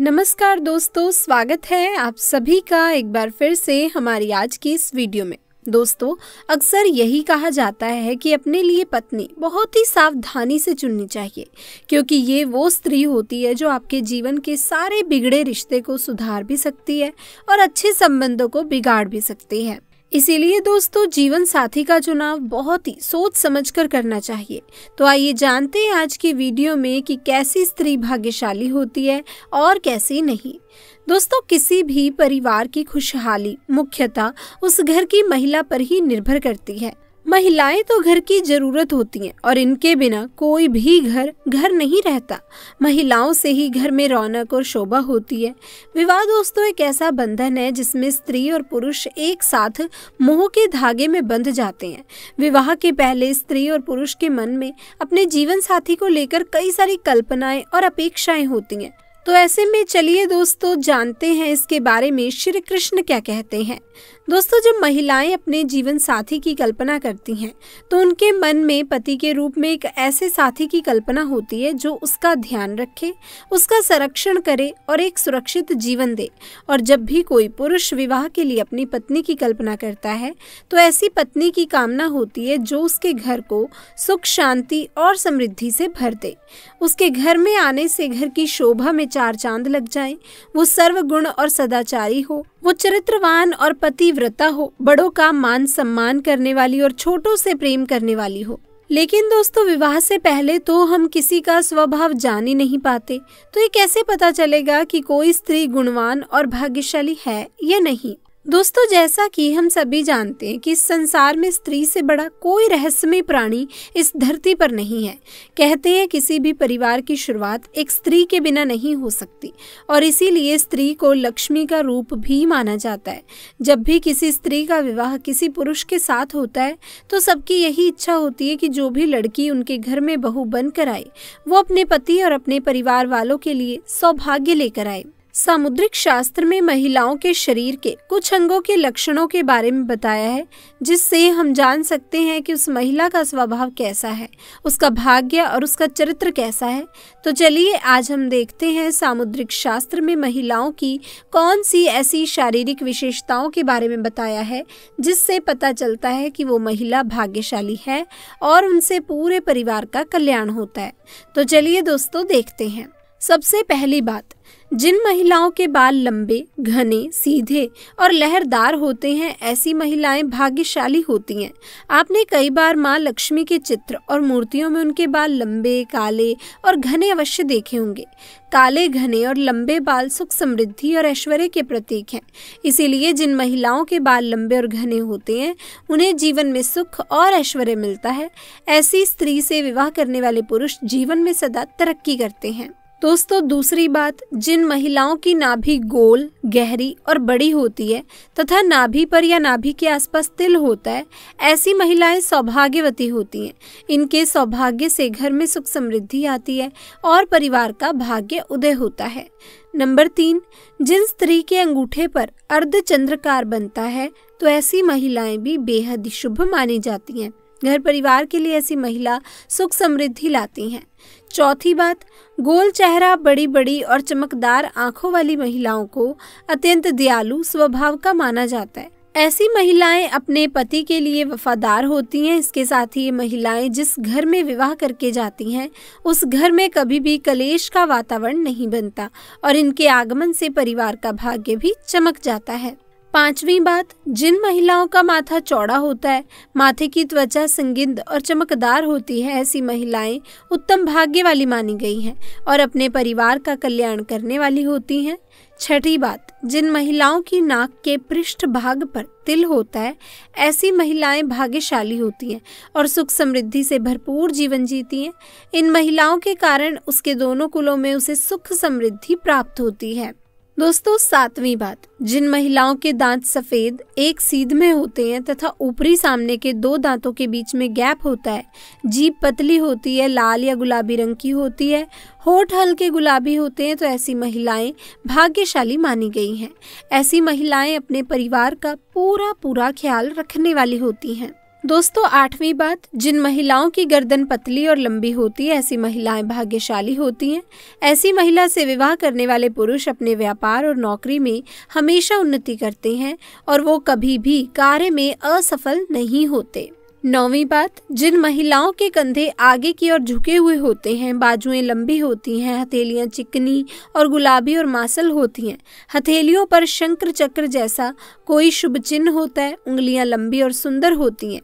नमस्कार दोस्तों स्वागत है आप सभी का एक बार फिर से हमारी आज की इस वीडियो में दोस्तों अक्सर यही कहा जाता है कि अपने लिए पत्नी बहुत ही सावधानी से चुननी चाहिए क्योंकि ये वो स्त्री होती है जो आपके जीवन के सारे बिगड़े रिश्ते को सुधार भी सकती है और अच्छे संबंधों को बिगाड़ भी सकती है इसीलिए दोस्तों जीवन साथी का चुनाव बहुत ही सोच समझ कर करना चाहिए तो आइए जानते हैं आज की वीडियो में कि कैसी स्त्री भाग्यशाली होती है और कैसी नहीं दोस्तों किसी भी परिवार की खुशहाली मुख्यतः उस घर की महिला पर ही निर्भर करती है महिलाएं तो घर की जरूरत होती हैं और इनके बिना कोई भी घर घर नहीं रहता महिलाओं से ही घर में रौनक और शोभा होती है विवाह दोस्तों एक ऐसा बंधन है जिसमें स्त्री और पुरुष एक साथ मोह के धागे में बंध जाते हैं विवाह के पहले स्त्री और पुरुष के मन में अपने जीवन साथी को लेकर कई सारी कल्पनाएं और अपेक्षाएं होती हैं तो ऐसे में चलिए दोस्तों जानते हैं इसके बारे में श्री कृष्ण क्या कहते हैं दोस्तों जब महिलाएं अपने जीवन साथी की कल्पना करती हैं तो उनके मन में पति के रूप में एक ऐसे साथी की कल्पना होती है जो उसका ध्यान रखे उसका संरक्षण करे और एक सुरक्षित जीवन दे और जब भी कोई पुरुष विवाह के लिए अपनी पत्नी की कल्पना करता है तो ऐसी पत्नी की कामना होती है जो उसके घर को सुख शांति और समृद्धि से भर दे उसके घर में आने से घर की शोभा में चार चांद लग जाए वो सर्वगुण और सदाचारी हो वो चरित्रवान और पति पतिव्रता हो बड़ों का मान सम्मान करने वाली और छोटों से प्रेम करने वाली हो लेकिन दोस्तों विवाह से पहले तो हम किसी का स्वभाव जान ही नहीं पाते तो ये कैसे पता चलेगा कि कोई स्त्री गुणवान और भाग्यशाली है या नहीं दोस्तों जैसा कि हम सभी जानते हैं कि इस संसार में स्त्री से बड़ा कोई रहस्यमय प्राणी इस धरती पर नहीं है कहते हैं किसी भी परिवार की शुरुआत एक स्त्री के बिना नहीं हो सकती और इसीलिए स्त्री को लक्ष्मी का रूप भी माना जाता है जब भी किसी स्त्री का विवाह किसी पुरुष के साथ होता है तो सबकी यही इच्छा होती है कि जो भी लड़की उनके घर में बहू बनकर आए वो अपने पति और अपने परिवार वालों के लिए सौभाग्य लेकर आए सामुद्रिक शास्त्र में महिलाओं के शरीर के कुछ अंगों के लक्षणों के बारे में बताया है जिससे हम जान सकते हैं कि उस महिला का स्वभाव कैसा है उसका भाग्य और उसका चरित्र कैसा है तो चलिए आज हम देखते हैं सामुद्रिक शास्त्र में महिलाओं की कौन सी ऐसी शारीरिक विशेषताओं के बारे में बताया है जिससे पता चलता है कि वो महिला भाग्यशाली है और उनसे पूरे परिवार का कल्याण होता है तो चलिए दोस्तों देखते हैं सबसे पहली बात जिन महिलाओं के बाल लंबे घने सीधे और लहरदार होते हैं ऐसी महिलाएं भाग्यशाली होती हैं आपने कई बार माँ लक्ष्मी के चित्र और मूर्तियों में उनके बाल लंबे काले और घने अवश्य देखे होंगे काले घने और लंबे बाल सुख समृद्धि और ऐश्वर्य के प्रतीक हैं इसीलिए जिन महिलाओं के बाल लंबे और घने होते हैं उन्हें जीवन में सुख और ऐश्वर्य मिलता है ऐसी स्त्री से विवाह करने वाले पुरुष जीवन में सदा तरक्की करते हैं दोस्तों दूसरी बात जिन महिलाओं की नाभि गोल गहरी और बड़ी होती है तथा नाभि पर या नाभि के आसपास तिल होता है ऐसी महिलाएं सौभाग्यवती होती हैं इनके सौभाग्य से घर में सुख समृद्धि आती है और परिवार का भाग्य उदय होता है नंबर तीन जिन स्त्री के अंगूठे पर अर्धचंद्रकार बनता है तो ऐसी महिलाएं भी बेहद शुभ मानी जाती हैं घर परिवार के लिए ऐसी महिला सुख समृद्धि लाती हैं चौथी बात गोल चेहरा बड़ी बड़ी और चमकदार आंखों वाली महिलाओं को अत्यंत दयालु स्वभाव का माना जाता है ऐसी महिलाएं अपने पति के लिए वफादार होती हैं इसके साथ ही महिलाएं जिस घर में विवाह करके जाती हैं उस घर में कभी भी कलेश का वातावरण नहीं बनता और इनके आगमन से परिवार का भाग्य भी चमक जाता है पांचवी बात जिन महिलाओं का माथा चौड़ा होता है माथे की त्वचा संगिंद और चमकदार होती है ऐसी महिलाएं उत्तम भाग्य वाली मानी गई हैं और अपने परिवार का कल्याण करने वाली होती हैं छठी बात जिन महिलाओं की नाक के पृष्ठ भाग पर तिल होता है ऐसी महिलाएं भाग्यशाली होती हैं और सुख समृद्धि से भरपूर जीवन जीती हैं इन महिलाओं के कारण उसके दोनों कुलों में उसे सुख समृद्धि प्राप्त होती है दोस्तों सातवीं बात जिन महिलाओं के दांत सफेद एक सीध में होते हैं तथा ऊपरी सामने के दो दांतों के बीच में गैप होता है जीप पतली होती है लाल या गुलाबी रंग की होती है होठ हल्के गुलाबी होते हैं तो ऐसी महिलाएं भाग्यशाली मानी गई हैं ऐसी महिलाएं अपने परिवार का पूरा पूरा ख्याल रखने वाली होती हैं दोस्तों आठवीं बात जिन महिलाओं की गर्दन पतली और लंबी होती है ऐसी महिलाएं भाग्यशाली होती हैं ऐसी महिला से विवाह करने वाले पुरुष अपने व्यापार और नौकरी में हमेशा उन्नति करते हैं और वो कभी भी कार्य में असफल नहीं होते नौवीं बात जिन महिलाओं के कंधे आगे की ओर झुके हुए होते हैं बाजुएं लंबी होती हैं हथेलियां चिकनी और गुलाबी और मासल होती हैं हथेलियों पर शंकर चक्र जैसा कोई शुभ चिन्ह होता है उंगलियां लंबी और सुंदर होती हैं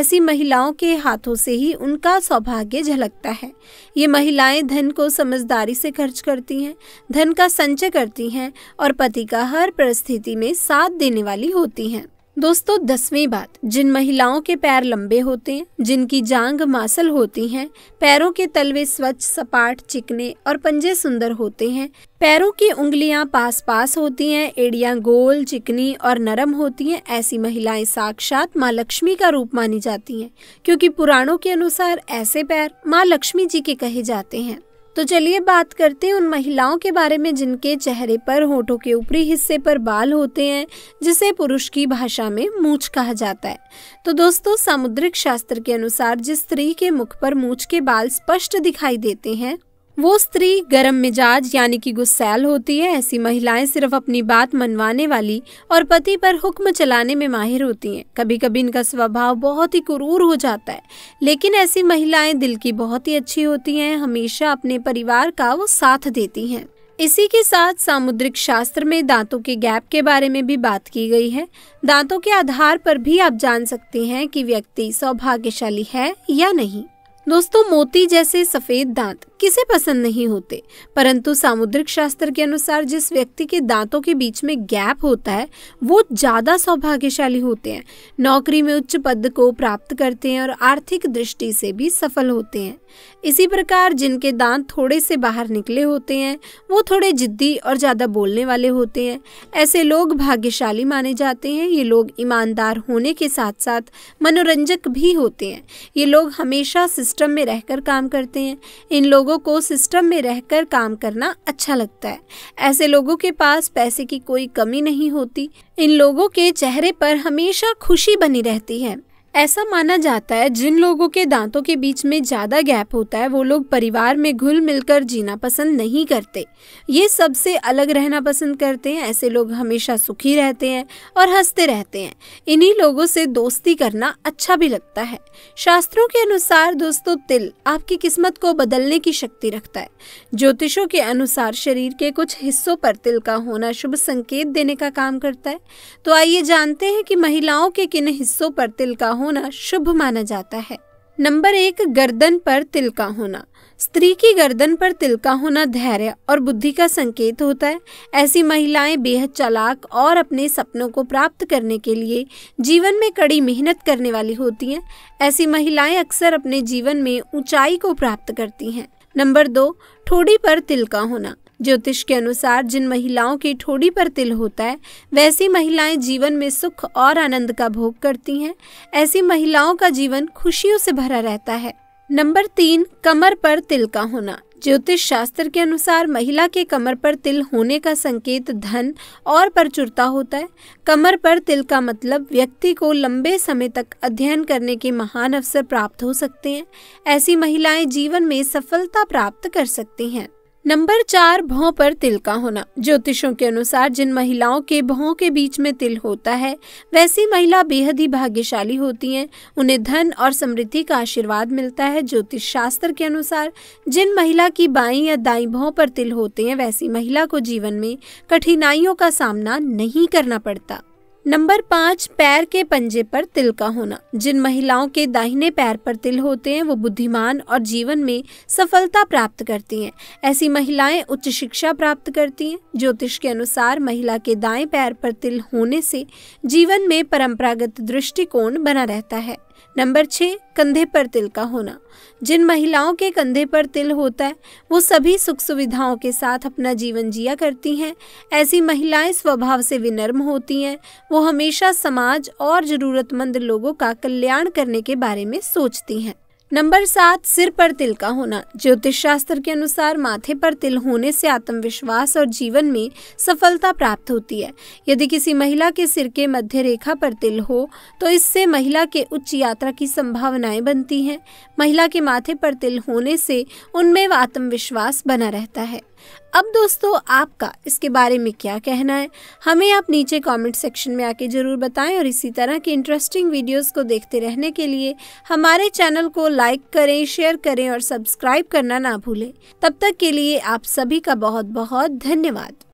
ऐसी महिलाओं के हाथों से ही उनका सौभाग्य झलकता है ये महिलाएं धन को समझदारी से खर्च करती हैं धन का संचय करती हैं और पति का हर परिस्थिति में साथ देने वाली होती हैं दोस्तों दसवीं बात जिन महिलाओं के पैर लंबे होते हैं जिनकी जांग मासल होती हैं, पैरों के तलवे स्वच्छ सपाट चिकने और पंजे सुंदर होते हैं पैरों की उंगलियां पास पास होती हैं एड़ियां गोल चिकनी और नरम होती हैं ऐसी महिलाएं साक्षात माँ लक्ष्मी का रूप मानी जाती हैं क्योंकि पुराणों के अनुसार ऐसे पैर माँ लक्ष्मी जी के कहे जाते हैं तो चलिए बात करते हैं उन महिलाओं के बारे में जिनके चेहरे पर होठों के ऊपरी हिस्से पर बाल होते हैं जिसे पुरुष की भाषा में मूछ कहा जाता है तो दोस्तों सामुद्रिक शास्त्र के अनुसार जिस स्त्री के मुख पर मूछ के बाल स्पष्ट दिखाई देते हैं वो स्त्री गर्म मिजाज यानी कि गुस्सैल होती है ऐसी महिलाएं सिर्फ अपनी बात मनवाने वाली और पति पर हुक्म चलाने में माहिर होती हैं कभी कभी इनका स्वभाव बहुत ही क्रूर हो जाता है लेकिन ऐसी महिलाएं दिल की बहुत ही अच्छी होती हैं हमेशा अपने परिवार का वो साथ देती हैं इसी के साथ सामुद्रिक शास्त्र में दांतों के गैप के बारे में भी बात की गई है दांतों के आधार पर भी आप जान सकते हैं कि व्यक्ति सौभाग्यशाली है या नहीं दोस्तों मोती जैसे सफ़ेद दांत किसे पसंद नहीं होते परंतु सामुद्रिक शास्त्र के अनुसार जिस व्यक्ति के दांतों के बीच में गैप होता है वो ज़्यादा सौभाग्यशाली होते हैं नौकरी में उच्च पद को प्राप्त करते हैं और आर्थिक दृष्टि से भी सफल होते हैं इसी प्रकार जिनके दांत थोड़े से बाहर निकले होते हैं वो थोड़े जिद्दी और ज़्यादा बोलने वाले होते हैं ऐसे लोग भाग्यशाली माने जाते हैं ये लोग ईमानदार होने के साथ साथ मनोरंजक भी होते हैं ये लोग हमेशा सिस्टम में रहकर काम करते हैं इन लोग लोगों को सिस्टम में रहकर काम करना अच्छा लगता है ऐसे लोगों के पास पैसे की कोई कमी नहीं होती इन लोगों के चेहरे पर हमेशा खुशी बनी रहती है ऐसा माना जाता है जिन लोगों के दांतों के बीच में ज़्यादा गैप होता है वो लोग परिवार में घुल मिलकर जीना पसंद नहीं करते ये सबसे अलग रहना पसंद करते हैं ऐसे लोग हमेशा सुखी रहते हैं और हंसते रहते हैं इन्हीं लोगों से दोस्ती करना अच्छा भी लगता है शास्त्रों के अनुसार दोस्तों तिल आपकी किस्मत को बदलने की शक्ति रखता है ज्योतिषों के अनुसार शरीर के कुछ हिस्सों पर तिल का होना शुभ संकेत देने का काम करता है तो आइए जानते हैं कि महिलाओं के किन हिस्सों पर तिल का होना शुभ माना जाता है नंबर एक गर्दन पर तिल का होना स्त्री की गर्दन पर तिल का होना धैर्य और बुद्धि का संकेत होता है ऐसी महिलाएं बेहद चालाक और अपने सपनों को प्राप्त करने के लिए जीवन में कड़ी मेहनत करने वाली होती हैं ऐसी महिलाएं अक्सर अपने जीवन में ऊंचाई को प्राप्त करती हैं नंबर दो ठोड़ी पर तिल का होना ज्योतिष के अनुसार जिन महिलाओं की ठोड़ी पर तिल होता है वैसी महिलाएं जीवन में सुख और आनंद का भोग करती हैं ऐसी महिलाओं का जीवन खुशियों से भरा रहता है नंबर तीन कमर पर तिल का होना ज्योतिष शास्त्र के अनुसार महिला के कमर पर तिल होने का संकेत धन और प्रचुरता होता है कमर पर तिल का मतलब व्यक्ति को लंबे समय तक अध्ययन करने के महान अवसर प्राप्त हो सकते हैं ऐसी महिलाएं जीवन में सफलता प्राप्त कर सकती हैं नंबर चार भौ पर तिल का होना ज्योतिषों के अनुसार जिन महिलाओं के भौ के बीच में तिल होता है वैसी महिला बेहद ही भाग्यशाली होती हैं उन्हें धन और समृद्धि का आशीर्वाद मिलता है ज्योतिष शास्त्र के अनुसार जिन महिला की बाई या दाई भौ पर तिल होते हैं वैसी महिला को जीवन में कठिनाइयों का सामना नहीं करना पड़ता नंबर पाँच पैर के पंजे पर तिल का होना जिन महिलाओं के दाहिने पैर पर तिल होते हैं वो बुद्धिमान और जीवन में सफलता प्राप्त करती हैं ऐसी महिलाएं उच्च शिक्षा प्राप्त करती हैं ज्योतिष के अनुसार महिला के दाएं पैर पर तिल होने से जीवन में परंपरागत दृष्टिकोण बना रहता है नंबर छः कंधे पर तिल का होना जिन महिलाओं के कंधे पर तिल होता है वो सभी सुख सुविधाओं के साथ अपना जीवन जिया करती हैं ऐसी महिलाएं स्वभाव से विनर्म होती हैं वो हमेशा समाज और ज़रूरतमंद लोगों का कल्याण करने के बारे में सोचती हैं नंबर सात सिर पर तिल का होना ज्योतिष शास्त्र के अनुसार माथे पर तिल होने से आत्मविश्वास और जीवन में सफलता प्राप्त होती है यदि किसी महिला के सिर के मध्य रेखा पर तिल हो तो इससे महिला के उच्च यात्रा की संभावनाएं बनती हैं महिला के माथे पर तिल होने से उनमें आत्मविश्वास बना रहता है अब दोस्तों आपका इसके बारे में क्या कहना है हमें आप नीचे कमेंट सेक्शन में आके ज़रूर बताएं और इसी तरह के इंटरेस्टिंग वीडियोस को देखते रहने के लिए हमारे चैनल को लाइक करें शेयर करें और सब्सक्राइब करना ना भूलें तब तक के लिए आप सभी का बहुत बहुत धन्यवाद